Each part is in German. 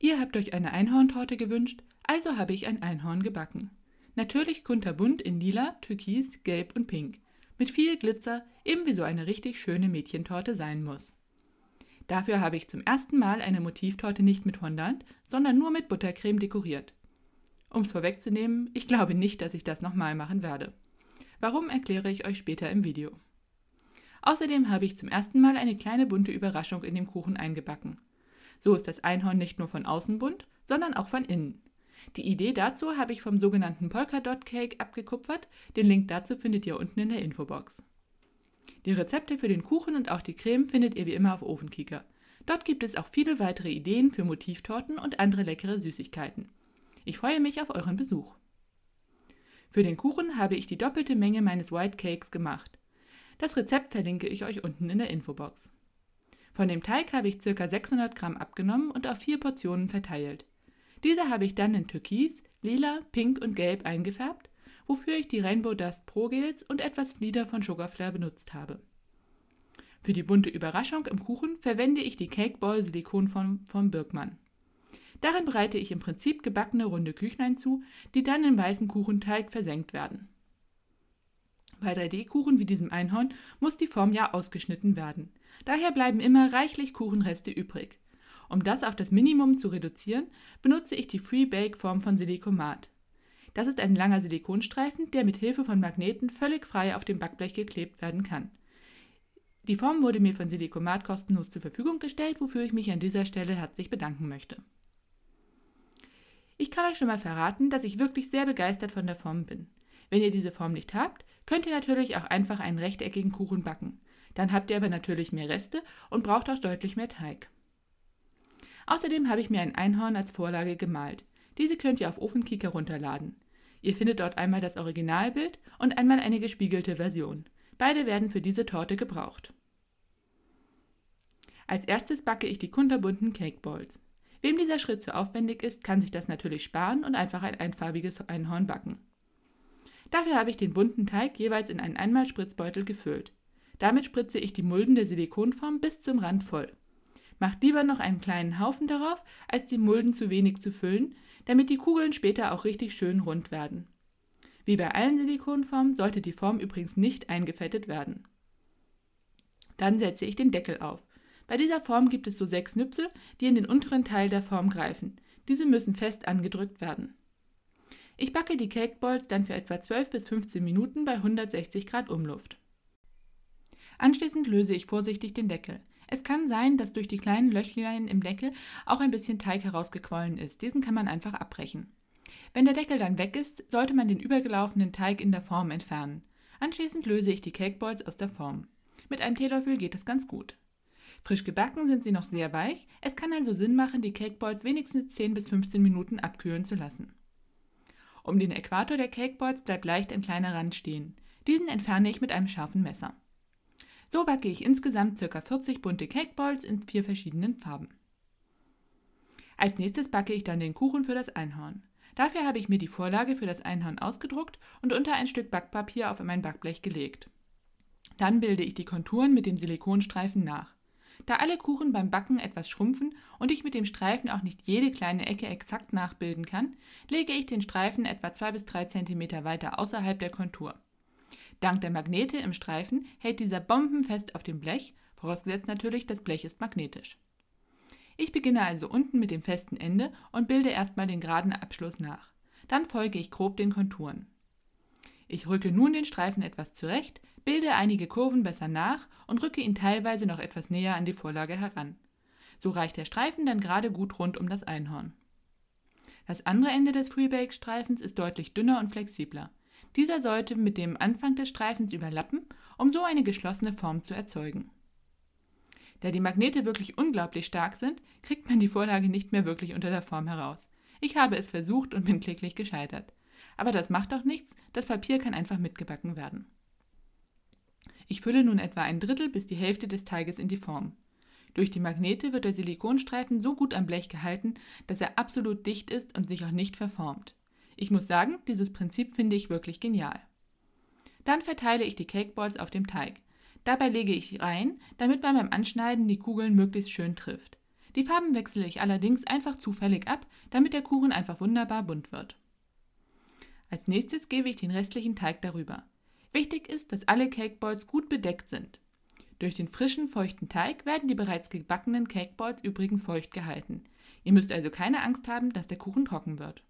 Ihr habt euch eine Einhorntorte gewünscht, also habe ich ein Einhorn gebacken. Natürlich kunterbunt in lila, türkis, gelb und pink. Mit viel Glitzer, eben wie so eine richtig schöne Mädchentorte sein muss. Dafür habe ich zum ersten Mal eine Motivtorte nicht mit Fondant, sondern nur mit Buttercreme dekoriert. Um es vorwegzunehmen, ich glaube nicht, dass ich das nochmal machen werde. Warum erkläre ich euch später im Video. Außerdem habe ich zum ersten Mal eine kleine bunte Überraschung in dem Kuchen eingebacken. So ist das Einhorn nicht nur von außen bunt, sondern auch von innen. Die Idee dazu habe ich vom sogenannten Polkadot Cake abgekupfert. Den Link dazu findet ihr unten in der Infobox. Die Rezepte für den Kuchen und auch die Creme findet ihr wie immer auf Ofenkicker. Dort gibt es auch viele weitere Ideen für Motivtorten und andere leckere Süßigkeiten. Ich freue mich auf euren Besuch. Für den Kuchen habe ich die doppelte Menge meines White Cakes gemacht. Das Rezept verlinke ich euch unten in der Infobox. Von dem Teig habe ich ca. 600 Gramm abgenommen und auf vier Portionen verteilt. Diese habe ich dann in Türkis, Lila, Pink und Gelb eingefärbt, wofür ich die Rainbow Dust Pro Gels und etwas Flieder von Sugarflare benutzt habe. Für die bunte Überraschung im Kuchen verwende ich die Cake Ball Silikonform von Birkmann. Darin bereite ich im Prinzip gebackene runde Küchlein zu, die dann in weißen Kuchenteig versenkt werden. Bei 3D-Kuchen wie diesem Einhorn muss die Form ja ausgeschnitten werden. Daher bleiben immer reichlich Kuchenreste übrig. Um das auf das Minimum zu reduzieren, benutze ich die Free-Bake-Form von Silikomat. Das ist ein langer Silikonstreifen, der mit Hilfe von Magneten völlig frei auf dem Backblech geklebt werden kann. Die Form wurde mir von Silikomat kostenlos zur Verfügung gestellt, wofür ich mich an dieser Stelle herzlich bedanken möchte. Ich kann euch schon mal verraten, dass ich wirklich sehr begeistert von der Form bin. Wenn ihr diese Form nicht habt, könnt ihr natürlich auch einfach einen rechteckigen Kuchen backen. Dann habt ihr aber natürlich mehr Reste und braucht auch deutlich mehr Teig. Außerdem habe ich mir ein Einhorn als Vorlage gemalt. Diese könnt ihr auf Ofenkik herunterladen. Ihr findet dort einmal das Originalbild und einmal eine gespiegelte Version. Beide werden für diese Torte gebraucht. Als erstes backe ich die kunterbunten Cake Balls. Wem dieser Schritt zu aufwendig ist, kann sich das natürlich sparen und einfach ein einfarbiges Einhorn backen. Dafür habe ich den bunten Teig jeweils in einen Einmalspritzbeutel gefüllt. Damit spritze ich die Mulden der Silikonform bis zum Rand voll. Macht lieber noch einen kleinen Haufen darauf, als die Mulden zu wenig zu füllen, damit die Kugeln später auch richtig schön rund werden. Wie bei allen Silikonformen sollte die Form übrigens nicht eingefettet werden. Dann setze ich den Deckel auf. Bei dieser Form gibt es so sechs Nüpsel, die in den unteren Teil der Form greifen. Diese müssen fest angedrückt werden. Ich backe die Cakeballs dann für etwa 12 bis 15 Minuten bei 160 Grad Umluft. Anschließend löse ich vorsichtig den Deckel. Es kann sein, dass durch die kleinen Löchlein im Deckel auch ein bisschen Teig herausgequollen ist. Diesen kann man einfach abbrechen. Wenn der Deckel dann weg ist, sollte man den übergelaufenen Teig in der Form entfernen. Anschließend löse ich die Cakeballs aus der Form. Mit einem Teelöffel geht das ganz gut. Frisch gebacken sind sie noch sehr weich, es kann also Sinn machen, die Cakeballs wenigstens 10 bis 15 Minuten abkühlen zu lassen. Um den Äquator der Cakeballs bleibt leicht ein kleiner Rand stehen. Diesen entferne ich mit einem scharfen Messer. So backe ich insgesamt ca. 40 bunte Cake Balls in vier verschiedenen Farben. Als nächstes backe ich dann den Kuchen für das Einhorn. Dafür habe ich mir die Vorlage für das Einhorn ausgedruckt und unter ein Stück Backpapier auf mein Backblech gelegt. Dann bilde ich die Konturen mit dem Silikonstreifen nach. Da alle Kuchen beim Backen etwas schrumpfen und ich mit dem Streifen auch nicht jede kleine Ecke exakt nachbilden kann, lege ich den Streifen etwa 2 bis 3 cm weiter außerhalb der Kontur. Dank der Magnete im Streifen hält dieser bombenfest auf dem Blech, vorausgesetzt natürlich, das Blech ist magnetisch. Ich beginne also unten mit dem festen Ende und bilde erstmal den geraden Abschluss nach. Dann folge ich grob den Konturen. Ich rücke nun den Streifen etwas zurecht, bilde einige Kurven besser nach und rücke ihn teilweise noch etwas näher an die Vorlage heran. So reicht der Streifen dann gerade gut rund um das Einhorn. Das andere Ende des Freebake-Streifens ist deutlich dünner und flexibler. Dieser sollte mit dem Anfang des Streifens überlappen, um so eine geschlossene Form zu erzeugen. Da die Magnete wirklich unglaublich stark sind, kriegt man die Vorlage nicht mehr wirklich unter der Form heraus. Ich habe es versucht und bin kläglich gescheitert. Aber das macht doch nichts, das Papier kann einfach mitgebacken werden. Ich fülle nun etwa ein Drittel bis die Hälfte des Teiges in die Form. Durch die Magnete wird der Silikonstreifen so gut am Blech gehalten, dass er absolut dicht ist und sich auch nicht verformt. Ich muss sagen, dieses Prinzip finde ich wirklich genial. Dann verteile ich die Cakeballs auf dem Teig. Dabei lege ich rein, damit man beim Anschneiden die Kugeln möglichst schön trifft. Die Farben wechsle ich allerdings einfach zufällig ab, damit der Kuchen einfach wunderbar bunt wird. Als nächstes gebe ich den restlichen Teig darüber. Wichtig ist, dass alle Cakeballs gut bedeckt sind. Durch den frischen, feuchten Teig werden die bereits gebackenen Cakeballs übrigens feucht gehalten. Ihr müsst also keine Angst haben, dass der Kuchen trocken wird.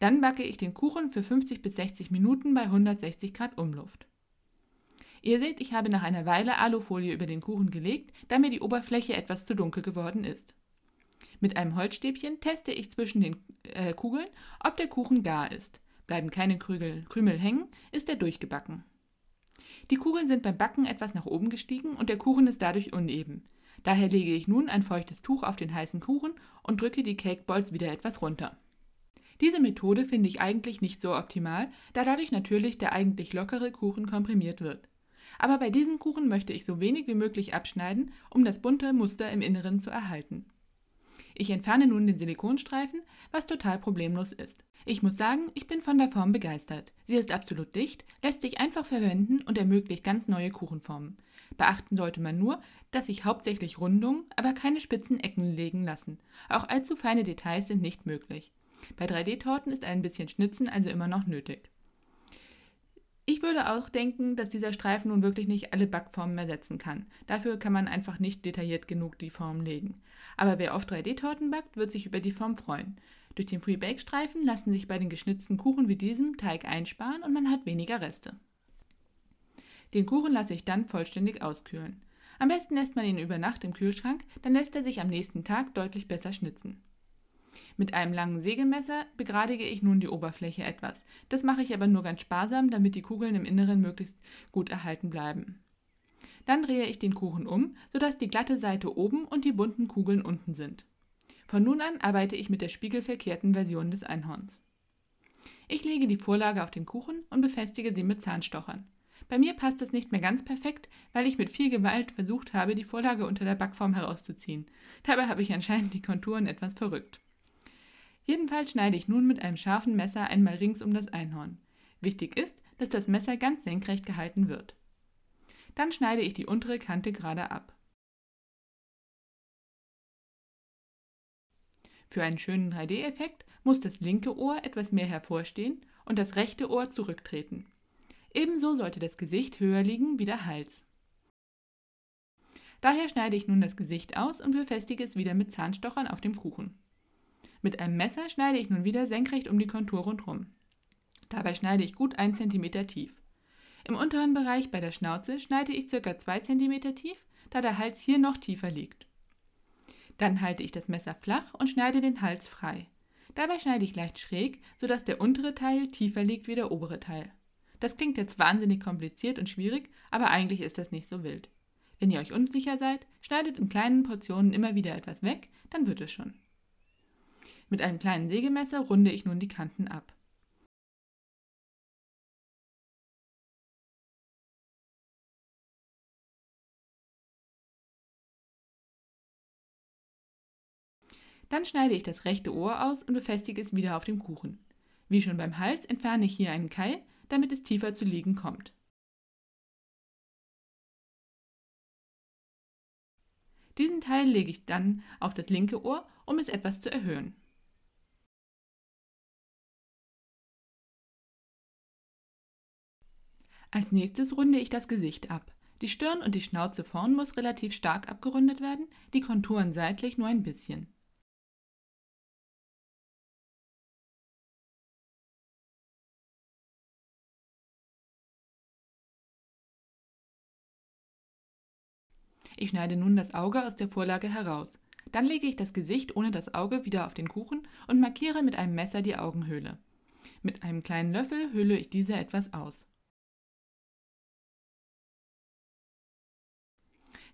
Dann backe ich den Kuchen für 50 bis 60 Minuten bei 160 Grad Umluft. Ihr seht, ich habe nach einer Weile Alufolie über den Kuchen gelegt, da mir die Oberfläche etwas zu dunkel geworden ist. Mit einem Holzstäbchen teste ich zwischen den äh, Kugeln, ob der Kuchen gar ist. Bleiben keine Krügel, Krümel hängen, ist er durchgebacken. Die Kugeln sind beim Backen etwas nach oben gestiegen und der Kuchen ist dadurch uneben. Daher lege ich nun ein feuchtes Tuch auf den heißen Kuchen und drücke die Cakeballs wieder etwas runter. Diese Methode finde ich eigentlich nicht so optimal, da dadurch natürlich der eigentlich lockere Kuchen komprimiert wird. Aber bei diesem Kuchen möchte ich so wenig wie möglich abschneiden, um das bunte Muster im Inneren zu erhalten. Ich entferne nun den Silikonstreifen, was total problemlos ist. Ich muss sagen, ich bin von der Form begeistert. Sie ist absolut dicht, lässt sich einfach verwenden und ermöglicht ganz neue Kuchenformen. Beachten sollte man nur, dass sich hauptsächlich Rundungen, aber keine spitzen Ecken legen lassen. Auch allzu feine Details sind nicht möglich. Bei 3D-Torten ist ein bisschen Schnitzen also immer noch nötig. Ich würde auch denken, dass dieser Streifen nun wirklich nicht alle Backformen ersetzen kann. Dafür kann man einfach nicht detailliert genug die Form legen. Aber wer oft 3D-Torten backt, wird sich über die Form freuen. Durch den Free-Bake-Streifen lassen sich bei den geschnitzten Kuchen wie diesem Teig einsparen und man hat weniger Reste. Den Kuchen lasse ich dann vollständig auskühlen. Am besten lässt man ihn über Nacht im Kühlschrank, dann lässt er sich am nächsten Tag deutlich besser schnitzen. Mit einem langen Sägemesser begradige ich nun die Oberfläche etwas. Das mache ich aber nur ganz sparsam, damit die Kugeln im Inneren möglichst gut erhalten bleiben. Dann drehe ich den Kuchen um, sodass die glatte Seite oben und die bunten Kugeln unten sind. Von nun an arbeite ich mit der spiegelverkehrten Version des Einhorns. Ich lege die Vorlage auf den Kuchen und befestige sie mit Zahnstochern. Bei mir passt es nicht mehr ganz perfekt, weil ich mit viel Gewalt versucht habe, die Vorlage unter der Backform herauszuziehen. Dabei habe ich anscheinend die Konturen etwas verrückt. Jedenfalls schneide ich nun mit einem scharfen Messer einmal rings um das Einhorn. Wichtig ist, dass das Messer ganz senkrecht gehalten wird. Dann schneide ich die untere Kante gerade ab. Für einen schönen 3D-Effekt muss das linke Ohr etwas mehr hervorstehen und das rechte Ohr zurücktreten. Ebenso sollte das Gesicht höher liegen wie der Hals. Daher schneide ich nun das Gesicht aus und befestige es wieder mit Zahnstochern auf dem Kuchen. Mit einem Messer schneide ich nun wieder senkrecht um die Kontur rundherum. Dabei schneide ich gut 1 cm tief. Im unteren Bereich bei der Schnauze schneide ich ca. 2 cm tief, da der Hals hier noch tiefer liegt. Dann halte ich das Messer flach und schneide den Hals frei. Dabei schneide ich leicht schräg, sodass der untere Teil tiefer liegt wie der obere Teil. Das klingt jetzt wahnsinnig kompliziert und schwierig, aber eigentlich ist das nicht so wild. Wenn ihr euch unsicher seid, schneidet in kleinen Portionen immer wieder etwas weg, dann wird es schon. Mit einem kleinen Sägemesser runde ich nun die Kanten ab. Dann schneide ich das rechte Ohr aus und befestige es wieder auf dem Kuchen. Wie schon beim Hals entferne ich hier einen Keil, damit es tiefer zu liegen kommt. Diesen Teil lege ich dann auf das linke Ohr, um es etwas zu erhöhen. Als nächstes runde ich das Gesicht ab. Die Stirn und die Schnauze vorn muss relativ stark abgerundet werden, die Konturen seitlich nur ein bisschen. Ich schneide nun das Auge aus der Vorlage heraus. Dann lege ich das Gesicht ohne das Auge wieder auf den Kuchen und markiere mit einem Messer die Augenhöhle. Mit einem kleinen Löffel höhle ich diese etwas aus.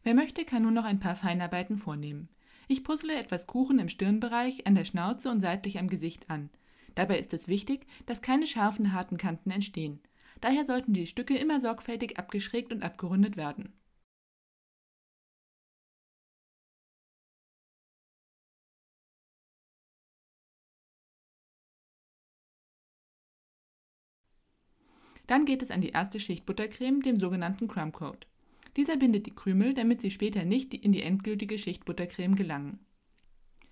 Wer möchte, kann nun noch ein paar Feinarbeiten vornehmen. Ich puzzle etwas Kuchen im Stirnbereich, an der Schnauze und seitlich am Gesicht an. Dabei ist es wichtig, dass keine scharfen, harten Kanten entstehen. Daher sollten die Stücke immer sorgfältig abgeschrägt und abgerundet werden. Dann geht es an die erste Schicht Buttercreme, dem sogenannten Crumb Coat. Dieser bindet die Krümel, damit sie später nicht in die endgültige Schicht Buttercreme gelangen.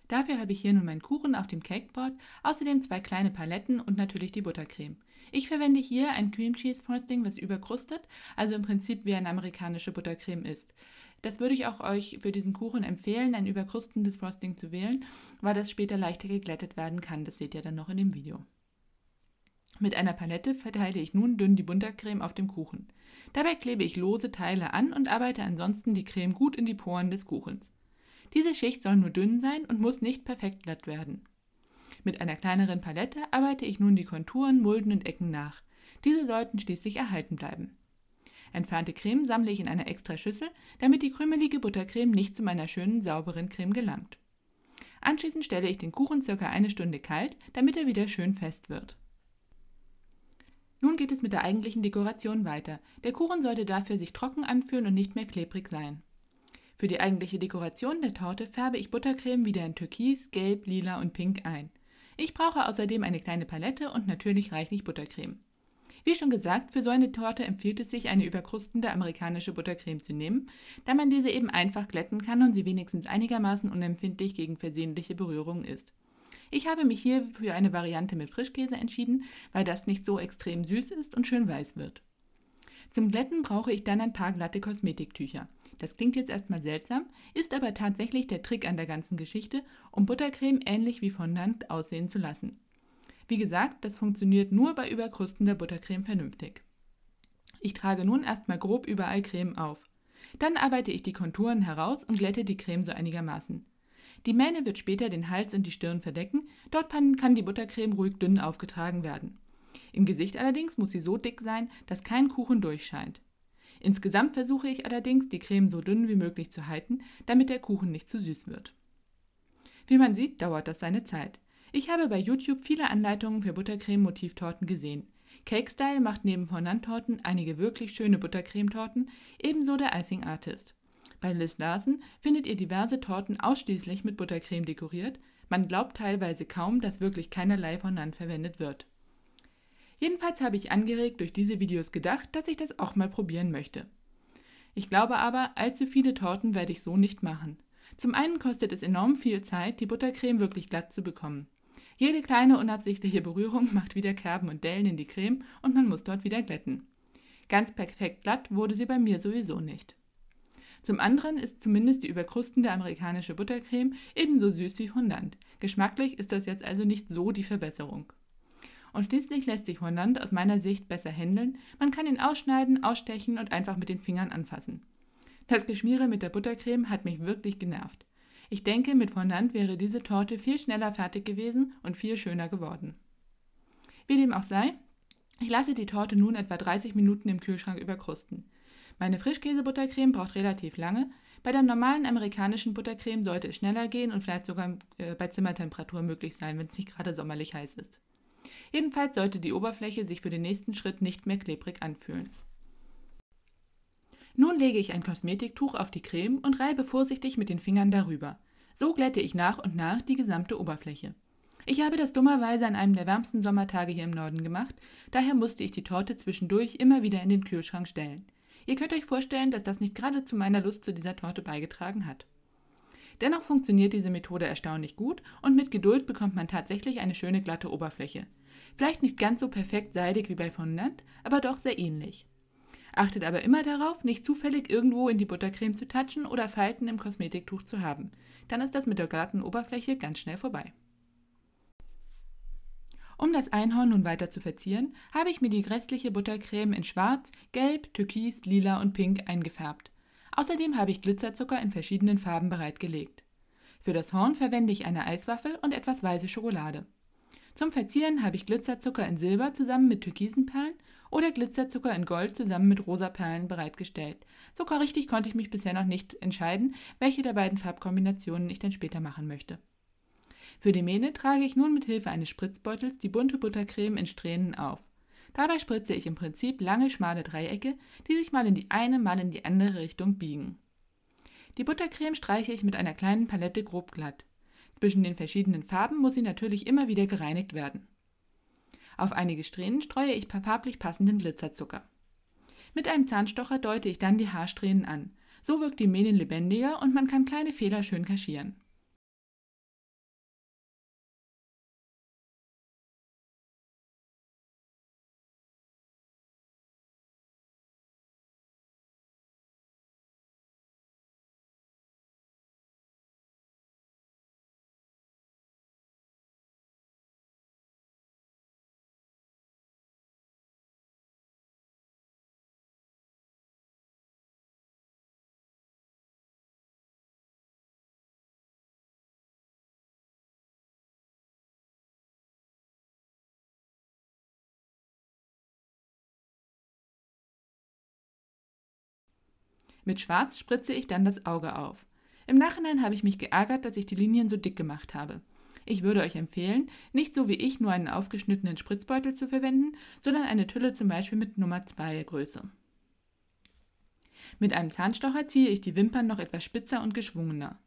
Dafür habe ich hier nun meinen Kuchen auf dem Cakeboard, außerdem zwei kleine Paletten und natürlich die Buttercreme. Ich verwende hier ein Cream Cheese Frosting, was überkrustet, also im Prinzip wie eine amerikanische Buttercreme ist. Das würde ich auch euch für diesen Kuchen empfehlen, ein überkrustendes Frosting zu wählen, weil das später leichter geglättet werden kann. Das seht ihr dann noch in dem Video. Mit einer Palette verteile ich nun dünn die Buntercreme auf dem Kuchen. Dabei klebe ich lose Teile an und arbeite ansonsten die Creme gut in die Poren des Kuchens. Diese Schicht soll nur dünn sein und muss nicht perfekt glatt werden. Mit einer kleineren Palette arbeite ich nun die Konturen, Mulden und Ecken nach. Diese sollten schließlich erhalten bleiben. Entfernte Creme sammle ich in einer extra Schüssel, damit die krümelige Buttercreme nicht zu meiner schönen, sauberen Creme gelangt. Anschließend stelle ich den Kuchen circa eine Stunde kalt, damit er wieder schön fest wird. Nun geht es mit der eigentlichen Dekoration weiter. Der Kuchen sollte dafür sich trocken anfühlen und nicht mehr klebrig sein. Für die eigentliche Dekoration der Torte färbe ich Buttercreme wieder in Türkis, Gelb, Lila und Pink ein. Ich brauche außerdem eine kleine Palette und natürlich reichlich Buttercreme. Wie schon gesagt, für so eine Torte empfiehlt es sich, eine überkrustende amerikanische Buttercreme zu nehmen, da man diese eben einfach glätten kann und sie wenigstens einigermaßen unempfindlich gegen versehentliche Berührungen ist. Ich habe mich hier für eine Variante mit Frischkäse entschieden, weil das nicht so extrem süß ist und schön weiß wird. Zum Glätten brauche ich dann ein paar glatte Kosmetiktücher. Das klingt jetzt erstmal seltsam, ist aber tatsächlich der Trick an der ganzen Geschichte, um Buttercreme ähnlich wie Fondant aussehen zu lassen. Wie gesagt, das funktioniert nur bei überkrustender Buttercreme vernünftig. Ich trage nun erstmal grob überall Creme auf. Dann arbeite ich die Konturen heraus und glätte die Creme so einigermaßen. Die Mähne wird später den Hals und die Stirn verdecken, dort kann die Buttercreme ruhig dünn aufgetragen werden. Im Gesicht allerdings muss sie so dick sein, dass kein Kuchen durchscheint. Insgesamt versuche ich allerdings, die Creme so dünn wie möglich zu halten, damit der Kuchen nicht zu süß wird. Wie man sieht, dauert das seine Zeit. Ich habe bei YouTube viele Anleitungen für Buttercreme-Motivtorten gesehen. Cake Style macht neben Fondant-Torten einige wirklich schöne Buttercremetorten, ebenso der Icing Artist. Bei Liz Larsen findet ihr diverse Torten ausschließlich mit Buttercreme dekoriert, man glaubt teilweise kaum, dass wirklich keinerlei Fondant verwendet wird. Jedenfalls habe ich angeregt durch diese Videos gedacht, dass ich das auch mal probieren möchte. Ich glaube aber, allzu viele Torten werde ich so nicht machen. Zum einen kostet es enorm viel Zeit, die Buttercreme wirklich glatt zu bekommen. Jede kleine unabsichtliche Berührung macht wieder Kerben und Dellen in die Creme und man muss dort wieder glätten. Ganz perfekt glatt wurde sie bei mir sowieso nicht. Zum anderen ist zumindest die überkrustende amerikanische Buttercreme ebenso süß wie Fondant. Geschmacklich ist das jetzt also nicht so die Verbesserung. Und schließlich lässt sich Fondant aus meiner Sicht besser handeln. Man kann ihn ausschneiden, ausstechen und einfach mit den Fingern anfassen. Das Geschmiere mit der Buttercreme hat mich wirklich genervt. Ich denke, mit Fondant wäre diese Torte viel schneller fertig gewesen und viel schöner geworden. Wie dem auch sei, ich lasse die Torte nun etwa 30 Minuten im Kühlschrank überkrusten. Meine Frischkäse-Buttercreme braucht relativ lange. Bei der normalen amerikanischen Buttercreme sollte es schneller gehen und vielleicht sogar äh, bei Zimmertemperatur möglich sein, wenn es nicht gerade sommerlich heiß ist. Jedenfalls sollte die Oberfläche sich für den nächsten Schritt nicht mehr klebrig anfühlen. Nun lege ich ein Kosmetiktuch auf die Creme und reibe vorsichtig mit den Fingern darüber. So glätte ich nach und nach die gesamte Oberfläche. Ich habe das dummerweise an einem der wärmsten Sommertage hier im Norden gemacht, daher musste ich die Torte zwischendurch immer wieder in den Kühlschrank stellen. Ihr könnt euch vorstellen, dass das nicht gerade zu meiner Lust zu dieser Torte beigetragen hat. Dennoch funktioniert diese Methode erstaunlich gut und mit Geduld bekommt man tatsächlich eine schöne glatte Oberfläche. Vielleicht nicht ganz so perfekt seidig wie bei Fondant, aber doch sehr ähnlich. Achtet aber immer darauf, nicht zufällig irgendwo in die Buttercreme zu touchen oder Falten im Kosmetiktuch zu haben. Dann ist das mit der glatten Oberfläche ganz schnell vorbei. Um das Einhorn nun weiter zu verzieren, habe ich mir die restliche Buttercreme in schwarz, gelb, türkis, lila und pink eingefärbt. Außerdem habe ich Glitzerzucker in verschiedenen Farben bereitgelegt. Für das Horn verwende ich eine Eiswaffel und etwas weiße Schokolade. Zum Verzieren habe ich Glitzerzucker in Silber zusammen mit türkisen Perlen oder Glitzerzucker in Gold zusammen mit rosa Perlen bereitgestellt. Sogar richtig konnte ich mich bisher noch nicht entscheiden, welche der beiden Farbkombinationen ich dann später machen möchte. Für die Mähne trage ich nun mit Hilfe eines Spritzbeutels die bunte Buttercreme in Strähnen auf. Dabei spritze ich im Prinzip lange schmale Dreiecke, die sich mal in die eine, mal in die andere Richtung biegen. Die Buttercreme streiche ich mit einer kleinen Palette grob glatt. Zwischen den verschiedenen Farben muss sie natürlich immer wieder gereinigt werden. Auf einige Strähnen streue ich farblich passenden Glitzerzucker. Mit einem Zahnstocher deute ich dann die Haarsträhnen an. So wirkt die Mähne lebendiger und man kann kleine Fehler schön kaschieren. Mit Schwarz spritze ich dann das Auge auf. Im Nachhinein habe ich mich geärgert, dass ich die Linien so dick gemacht habe. Ich würde euch empfehlen, nicht so wie ich nur einen aufgeschnittenen Spritzbeutel zu verwenden, sondern eine Tülle zum Beispiel mit Nummer 2 Größe. Mit einem Zahnstocher ziehe ich die Wimpern noch etwas spitzer und geschwungener.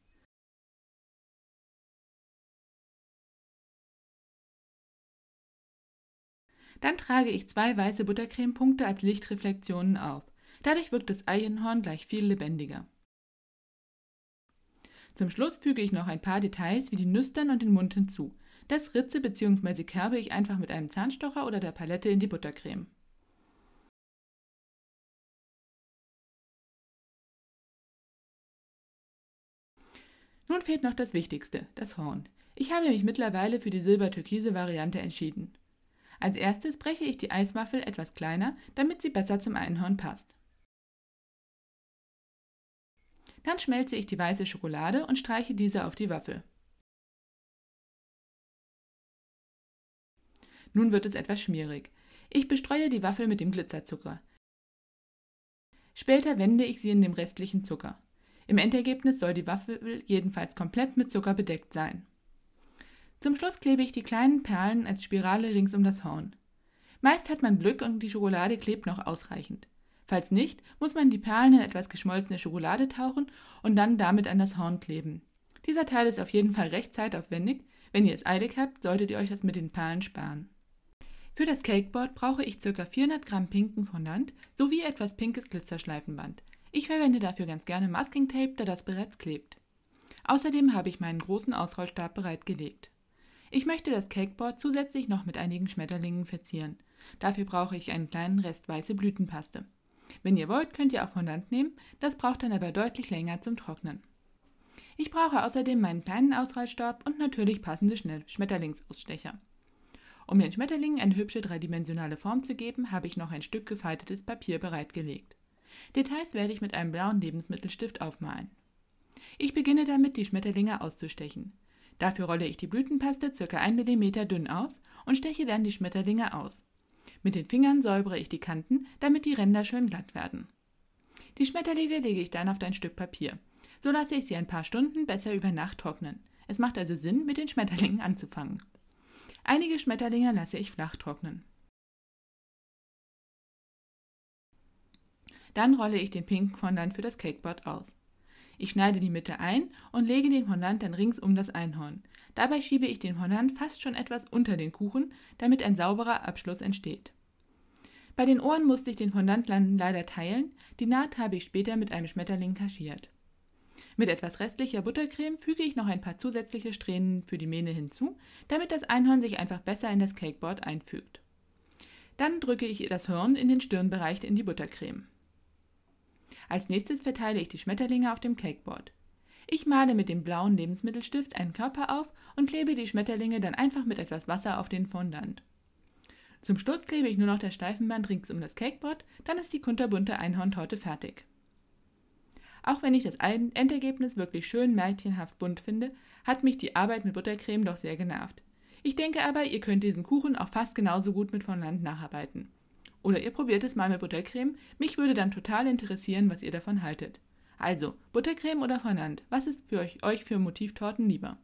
Dann trage ich zwei weiße Buttercremepunkte als Lichtreflektionen auf. Dadurch wirkt das Eichenhorn gleich viel lebendiger. Zum Schluss füge ich noch ein paar Details wie die Nüstern und den Mund hinzu. Das ritze bzw. kerbe ich einfach mit einem Zahnstocher oder der Palette in die Buttercreme. Nun fehlt noch das Wichtigste, das Horn. Ich habe mich mittlerweile für die silbertürkise Variante entschieden. Als erstes breche ich die Eiswaffel etwas kleiner, damit sie besser zum Einhorn passt. Dann schmelze ich die weiße Schokolade und streiche diese auf die Waffel. Nun wird es etwas schmierig. Ich bestreue die Waffel mit dem Glitzerzucker. Später wende ich sie in dem restlichen Zucker. Im Endergebnis soll die Waffel jedenfalls komplett mit Zucker bedeckt sein. Zum Schluss klebe ich die kleinen Perlen als Spirale rings um das Horn. Meist hat man Glück und die Schokolade klebt noch ausreichend. Falls nicht, muss man die Perlen in etwas geschmolzene Schokolade tauchen und dann damit an das Horn kleben. Dieser Teil ist auf jeden Fall recht zeitaufwendig. Wenn ihr es eilig habt, solltet ihr euch das mit den Perlen sparen. Für das Cakeboard brauche ich ca. 400 Gramm pinken Fondant sowie etwas pinkes Glitzerschleifenband. Ich verwende dafür ganz gerne Masking Tape, da das bereits klebt. Außerdem habe ich meinen großen Ausrollstab bereitgelegt. Ich möchte das Cakeboard zusätzlich noch mit einigen Schmetterlingen verzieren. Dafür brauche ich einen kleinen Rest weiße Blütenpaste. Wenn ihr wollt, könnt ihr auch von Hand nehmen, das braucht dann aber deutlich länger zum Trocknen. Ich brauche außerdem meinen kleinen Ausreißstab und natürlich passende Schmetterlingsausstecher. Um den Schmetterlingen eine hübsche dreidimensionale Form zu geben, habe ich noch ein Stück gefaltetes Papier bereitgelegt. Details werde ich mit einem blauen Lebensmittelstift aufmalen. Ich beginne damit, die Schmetterlinge auszustechen. Dafür rolle ich die Blütenpaste ca. 1 mm dünn aus und steche dann die Schmetterlinge aus. Mit den Fingern säubere ich die Kanten, damit die Ränder schön glatt werden. Die Schmetterlinge lege ich dann auf ein Stück Papier. So lasse ich sie ein paar Stunden besser über Nacht trocknen. Es macht also Sinn, mit den Schmetterlingen anzufangen. Einige Schmetterlinge lasse ich flach trocknen. Dann rolle ich den pinken Fondant für das Cakeboard aus. Ich schneide die Mitte ein und lege den Fondant dann rings um das Einhorn. Dabei schiebe ich den Fondant fast schon etwas unter den Kuchen, damit ein sauberer Abschluss entsteht. Bei den Ohren musste ich den Fondantlanden leider teilen, die Naht habe ich später mit einem Schmetterling kaschiert. Mit etwas restlicher Buttercreme füge ich noch ein paar zusätzliche Strähnen für die Mähne hinzu, damit das Einhorn sich einfach besser in das Cakeboard einfügt. Dann drücke ich das Hirn in den Stirnbereich in die Buttercreme. Als nächstes verteile ich die Schmetterlinge auf dem Cakeboard. Ich male mit dem blauen Lebensmittelstift einen Körper auf und klebe die Schmetterlinge dann einfach mit etwas Wasser auf den Fondant. Zum Schluss klebe ich nur noch der Steifenband rings um das Cakeboard, dann ist die kunterbunte Einhorntorte fertig. Auch wenn ich das Endergebnis wirklich schön märchenhaft bunt finde, hat mich die Arbeit mit Buttercreme doch sehr genervt. Ich denke aber, ihr könnt diesen Kuchen auch fast genauso gut mit von Land nacharbeiten. Oder ihr probiert es mal mit Buttercreme, mich würde dann total interessieren, was ihr davon haltet. Also, Buttercreme oder Fondant, was ist für euch, euch für Motivtorten lieber?